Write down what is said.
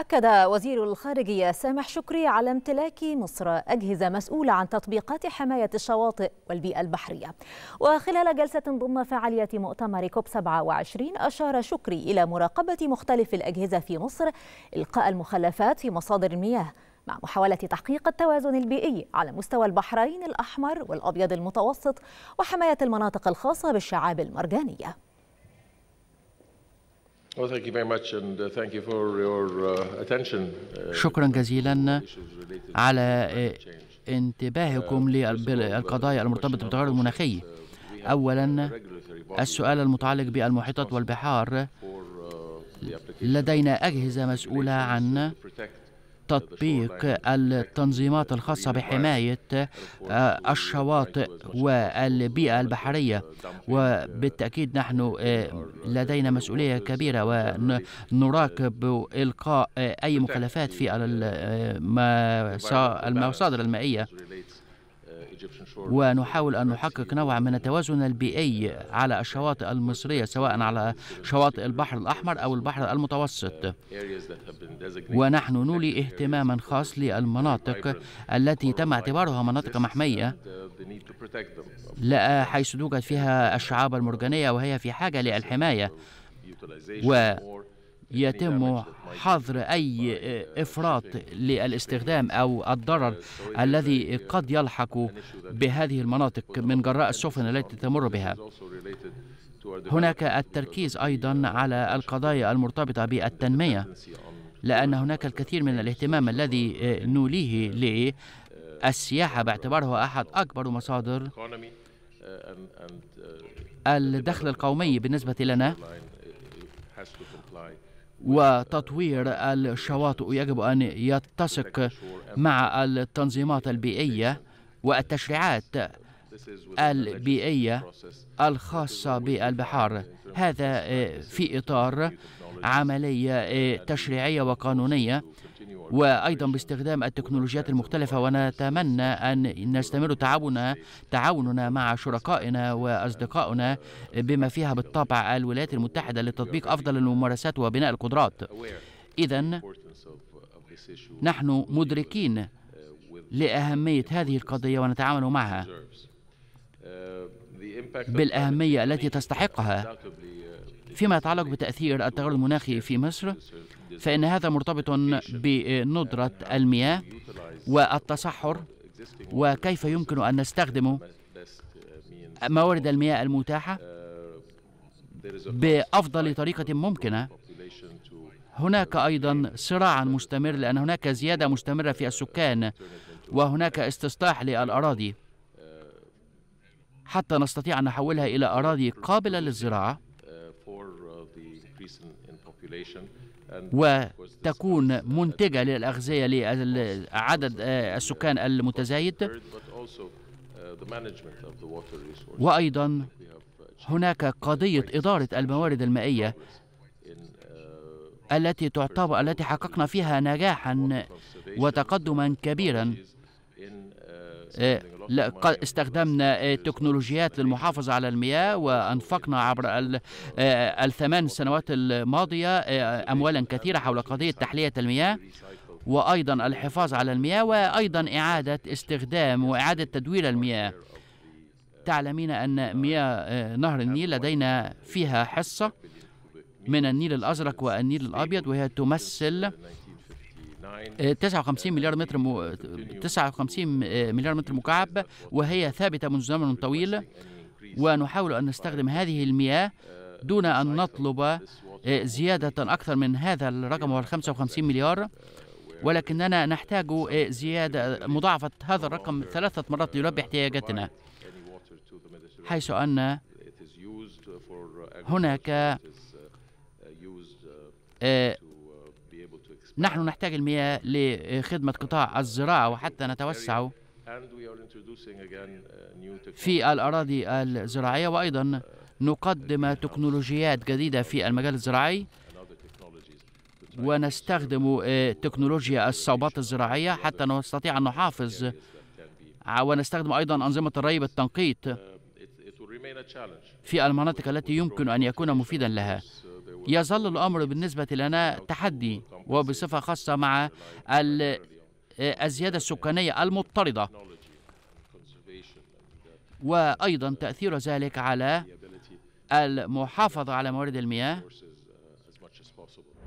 أكد وزير الخارجية سامح شكري على امتلاك مصر أجهزة مسؤولة عن تطبيقات حماية الشواطئ والبيئة البحرية وخلال جلسة ضمن فعاليات مؤتمر كوب 27 أشار شكري إلى مراقبة مختلف الأجهزة في مصر إلقاء المخلفات في مصادر المياه مع محاولة تحقيق التوازن البيئي على مستوى البحرين الأحمر والأبيض المتوسط وحماية المناطق الخاصة بالشعاب المرجانية Uh, uh, uh, شكرا جزيلا على آه، انتباهكم للقضايا المرتبطة بالتغير المناخي أولا السؤال المتعلق بالمحيطات والبحار لدينا أجهزة مسؤولة عن تطبيق التنظيمات الخاصة بحماية آه، الشواطئ والبيئة البحرية وبالتأكيد نحن آه، لدينا مسؤولية كبيرة ونراقب إلقاء آه، أي مخالفات في المصادر المائية ونحاول أن نحقق نوع من التوازن البيئي على الشواطئ المصرية سواء على شواطئ البحر الأحمر أو البحر المتوسط ونحن نولي اهتماما خاص للمناطق التي تم اعتبارها مناطق محمية لا حيث توجد فيها الشعاب المرجانية وهي في حاجة للحماية و يتم حظر أي إفراط للاستخدام أو الضرر الذي قد يلحق بهذه المناطق من جراء السفن التي تمر بها هناك التركيز أيضا على القضايا المرتبطة بالتنمية لأن هناك الكثير من الاهتمام الذي نوليه للسياحة باعتباره أحد أكبر مصادر الدخل القومي بالنسبة لنا وتطوير الشواطئ يجب أن يتسق مع التنظيمات البيئية والتشريعات البيئية الخاصة بالبحار هذا في إطار عملية تشريعية وقانونية وأيضا باستخدام التكنولوجيات المختلفة ونتمنى أن نستمر تعاوننا تعاوننا مع شركائنا وأصدقائنا بما فيها بالطبع الولايات المتحدة لتطبيق أفضل الممارسات وبناء القدرات إذا نحن مدركين لأهمية هذه القضية ونتعامل معها بالأهمية التي تستحقها فيما يتعلق بتأثير التغير المناخي في مصر فإن هذا مرتبط بندرة المياه والتصحر وكيف يمكن أن نستخدم موارد المياه المتاحة بأفضل طريقة ممكنة هناك أيضا صراع مستمر لأن هناك زيادة مستمرة في السكان وهناك استصلاح للأراضي حتى نستطيع أن نحولها إلى أراضي قابلة للزراعة وتكون منتجة للأغذية لعدد آه، السكان المتزايد uh, وأيضا uh, هناك قضية إدارة الموارد المائية uh, التي تعتبر التي حققنا فيها نجاحا وتقدما كبيرا استخدمنا آه، تكنولوجيات للمحافظة على المياه وأنفقنا عبر آه، الثمان سنوات الماضية آه، أموالا كثيرة حول قضية تحلية المياه وأيضا الحفاظ على المياه وأيضا إعادة استخدام وإعادة تدوير المياه تعلمين أن مياه نهر النيل لدينا فيها حصة من النيل الأزرق والنيل الأبيض وهي تمثل 59 آه، مليار متر 59 آه، مليار متر مكعب وهي ثابتة منذ زمن طويل ونحاول أن نستخدم هذه المياه دون أن نطلب آه، زيادة أكثر من هذا الرقم وهو 55 مليار ولكننا نحتاج زيادة مضاعفة هذا الرقم ثلاثة مرات ليلبي احتياجاتنا حيث أن هناك نحن نحتاج المياه لخدمة قطاع الزراعة وحتى نتوسع uh, في الأراضي الزراعية وأيضا نقدم تكنولوجيات جديدة في المجال الزراعي ونستخدم آه، تكنولوجيا الصوبات الزراعية حتى نستطيع أن نحافظ ونستخدم أيضا أنظمة الري بالتنقيط uh, في المناطق التي يمكن أن يكون مفيدا لها يظل الأمر بالنسبة لنا تحدي وبصفة خاصة مع الزيادة السكانية المضطردة وأيضا تأثير ذلك على المحافظة على موارد المياه